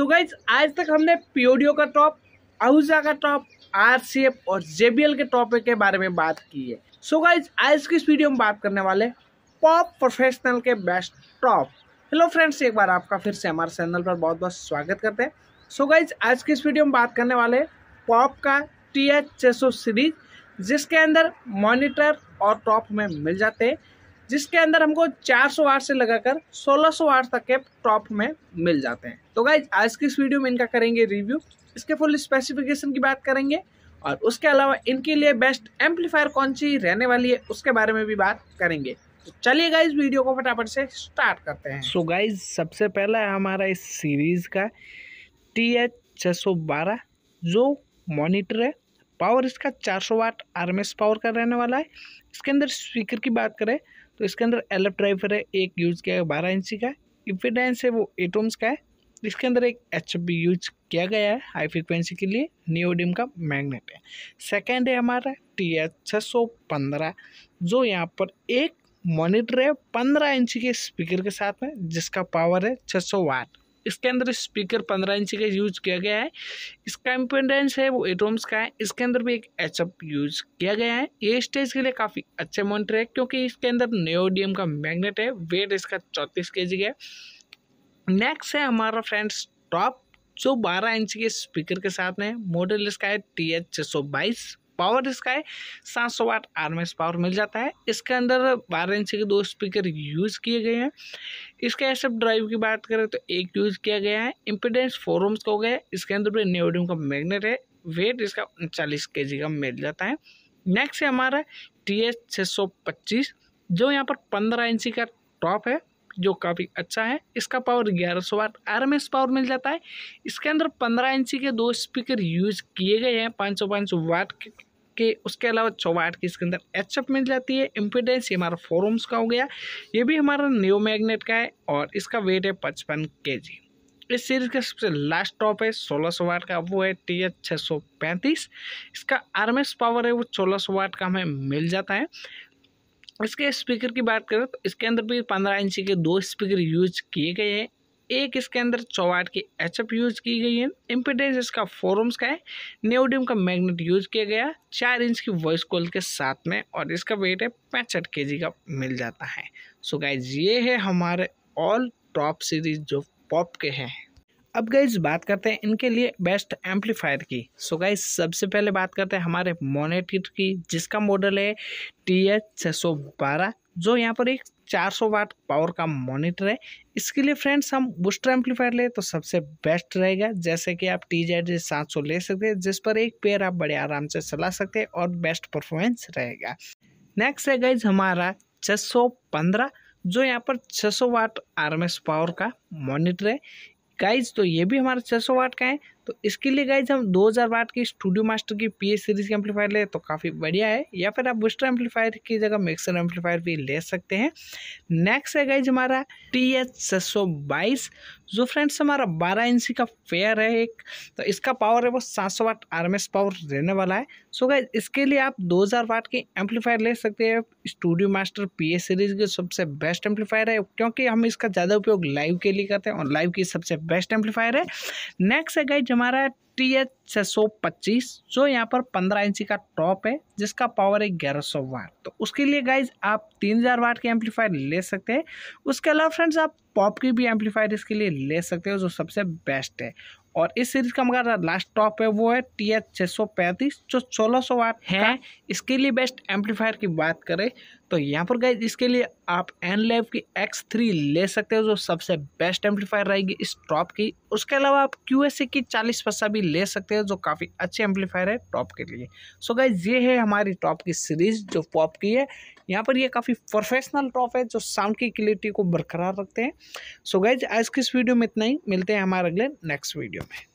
तो गाइज आज तक हमने पीओडीओ का टॉप आहूजा का टॉप आर और जेबीएल के टॉपिक के बारे में बात की है सो so गाइज आज की इस वीडियो में बात करने वाले पॉप प्रोफेशनल के बेस्ट टॉप हेलो फ्रेंड्स एक बार आपका फिर से हमारे चैनल पर बहुत बहुत स्वागत करते हैं सो गाइज आज की इस वीडियो में बात करने वाले पॉप का टी एच सीरीज जिसके अंदर मॉनिटर और टॉप में मिल जाते हैं जिसके अंदर हमको 400 वाट से लगाकर 1600 वाट तक के टॉप में मिल जाते हैं तो गाइज आज की इस वीडियो में इनका करेंगे रिव्यू इसके फुल स्पेसिफिकेशन की बात करेंगे और उसके अलावा इनके लिए बेस्ट एम्पलीफायर कौन सी रहने वाली है उसके बारे में भी बात करेंगे तो चलिए गाइज वीडियो को फटाफट से स्टार्ट करते हैं सो so गाइज सबसे पहला है हमारा इस सीरीज़ का टी एच सौ बारह जो मॉनिटर है पावर इसका 400 वाट आर पावर का रहने वाला है इसके अंदर स्पीकर की बात करें तो इसके अंदर एलफ ड्राइवर है एक यूज़ किया गया बारह इंची का इफिडेंस है वो एटोम्स का है तो इसके अंदर एक एच यूज किया गया है हाई फ्रिक्वेंसी के लिए नियोडिम का मैग्नेट है सेकेंड है हमारा टी एच छः सौ पंद्रह जो यहाँ पर एक मॉनिटर है पंद्रह इंच के स्पीकर के साथ में जिसका पावर है छः सौ वाट इसके अंदर स्पीकर पंद्रह इंच का यूज किया गया है इसका इम्पोर्टेंस है वो एटोम्स का है इसके अंदर भी एक एच यूज किया गया है ये स्टेज के लिए काफ़ी अच्छे मॉनिटर है क्योंकि इसके अंदर नियोडियम का मैग्नेट है वेट इसका चौंतीस के जी है नेक्स्ट है हमारा फ्रेंड्स टॉप जो बारह इंच के स्पीकर के साथ में मॉडल इसका है टी एच छः सौ बाईस पावर इसका है सात सौ वाट एस पावर मिल जाता है इसके अंदर बारह इंच के दो स्पीकर यूज़ किए गए हैं इसके एस ड्राइव की बात करें तो एक यूज़ किया गया है इम्पिडेंस फोर ओम्स का हो गया इसके अंदर भी न्योडियम का मैग्नेट है वेट इसका उनचालीस के का मिल जाता है नेक्स्ट है हमारा टी एस छः सौ पच्चीस जो यहाँ पर पंद्रह इंची का टॉप है जो काफ़ी अच्छा है इसका पावर ग्यारह सौ watt R M S power मिल जाता है इसके अंदर पंद्रह इंची के दो स्पीकर यूज किए गए हैं पाँच सौ पाँच सौ वाट के के उसके अलावा चौवाहट की इसके अंदर एच मिल जाती है इम्पिडेंस ये हमारा फोर ओम्स का हो गया ये भी हमारा न्यो मैग्नेट का है और इसका वेट है पचपन के जी इस सीरीज का सबसे लास्ट टॉप है सोलह सौ वाट का वो है टी एच छः सौ पैंतीस इसका आर पावर है वो सोलह सौ वाट का हमें मिल जाता है इसके स्पीकर की बात करें तो इसके अंदर भी पंद्रह इंची के दो स्पीकर यूज किए गए हैं एक इसके अंदर चौवाट की एच यूज़ की गई है इम्पिडेंस इसका फोरम्स का है न्योडियम का मैग्नेट यूज़ किया गया चार इंच की वॉइस कॉल के साथ में और इसका वेट है पैंसठ के का मिल जाता है सो so गाइज ये है हमारे ऑल टॉप सीरीज जो पॉप के हैं अब गाइज बात करते हैं इनके लिए बेस्ट एम्पलीफायर की सो so गाइज सबसे पहले बात करते हैं हमारे मोनेटिट की जिसका मॉडल है टी एच छः सौ बारह जो यहाँ पर एक 400 वाट पावर का मॉनिटर है इसके लिए फ्रेंड्स हम बूस्टर एम्पलीफायर ले तो सबसे बेस्ट रहेगा जैसे कि आप टी जेड सात सौ ले सकते हैं जिस पर एक पेयर आप बड़े आराम से चला सकते हैं और बेस्ट परफॉर्मेंस रहेगा नेक्स्ट है गाइज हमारा छः जो यहाँ पर 600 वाट आर पावर का मॉनिटर है गाइज तो ये भी हमारा सौ वाट का है तो इसके लिए गाइज हम 2000 वाट की स्टूडियो मास्टर की पी सीरीज की एम्पलीफायर ले तो काफ़ी बढ़िया है या फिर आप बूस्टर एम्पलीफायर की जगह मिक्सर एम्पलीफायर भी ले सकते हैं नेक्स्ट है गाइज हमारा टी एच जो फ्रेंड्स हमारा बारह इंची का फेयर है एक तो इसका पावर है वो सात सौ वाट आर पावर रहने वाला है सो गाइज इसके लिए आप दो हज़ार वाट की एम्पलीफायर ले सकते हैं स्टूडियो मास्टर पी सीरीज के सबसे बेस्ट एम्पलीफायर है क्योंकि हम इसका ज़्यादा उपयोग लाइव के लिए करते हैं और लाइव की सबसे बेस्ट एम्पलीफायर है नेक्स्ट है गाइज हमारा एच है छः सौ पच्चीस जो यहाँ पर पंद्रह इंची का टॉप है जिसका पावर है ग्यारह सौ वाट तो उसके लिए गाइज आप तीन हज़ार वाट के एम्पलीफायर ले सकते हैं उसके अलावा फ्रेंड्स आप पॉप की भी एम्पलीफायर इसके लिए ले सकते हो जो सबसे बेस्ट है और इस सीरीज का मगर लास्ट टॉप है वो है टी एच छः सौ पैंतीस जो सोलह सौ वाट है इसके लिए बेस्ट एम्पलीफायर की बात करें तो यहाँ पर गाइज इसके लिए आप एन लैब की एक्स थ्री ले सकते हो जो सबसे बेस्ट एम्पलीफायर रहेगी इस टॉप की उसके अलावा आप क्यू एस ए की चालीस पस्सा भी ले सकते हो जो काफ़ी अच्छे एम्पलीफायर है टॉप के लिए सो गाइज ये है हमारी टॉप की सीरीज़ जो पॉप की है यहाँ पर ये काफ़ी प्रोफेशनल टॉप है जो साउंड की क्लियरिटी को बरकरार रखते हैं सो गाइज आज की इस वीडियो में इतना ही मिलते हैं हमारे अगले नेक्स्ट वीडियो में